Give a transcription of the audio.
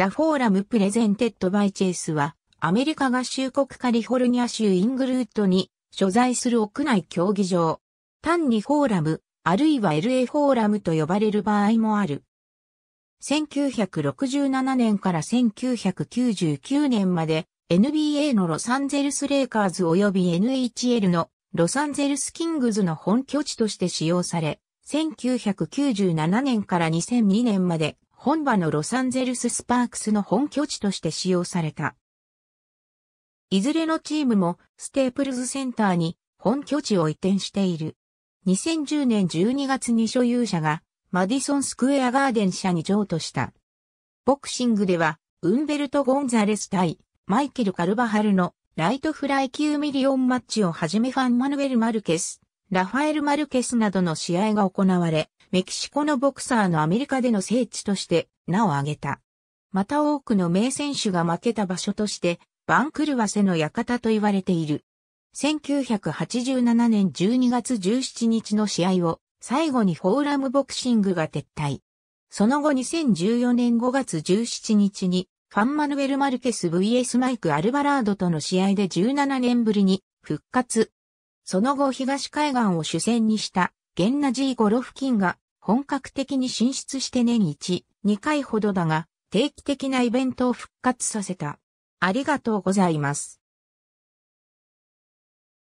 ザ・フォーラム・プレゼンテッド・バイ・チェイスは、アメリカ合衆国カリフォルニア州イングルートに所在する屋内競技場。単にフォーラム、あるいは LA フォーラムと呼ばれる場合もある。1967年から1999年まで NBA のロサンゼルスレイカーズ及び NHL のロサンゼルスキングズの本拠地として使用され、1997年から2002年まで本場のロサンゼルススパークスの本拠地として使用された。いずれのチームもステープルズセンターに本拠地を移転している。2010年12月に所有者がマディソンスクエアガーデン社に譲渡した。ボクシングではウンベルト・ゴンザレス対マイケル・カルバハルのライトフライ級ミリオンマッチをはじめファンマヌエル・マルケス、ラファエル・マルケスなどの試合が行われ、メキシコのボクサーのアメリカでの聖地として名を挙げた。また多くの名選手が負けた場所として、バンクルワセの館と言われている。1987年12月17日の試合を最後にフォーラムボクシングが撤退。その後2014年5月17日にファンマヌエル・マルケス VS マイク・アルバラードとの試合で17年ぶりに復活。その後東海岸を主戦にしたゲンナジーゴロ付近が本格的に進出して年1、2回ほどだが定期的なイベントを復活させた。ありがとうございます。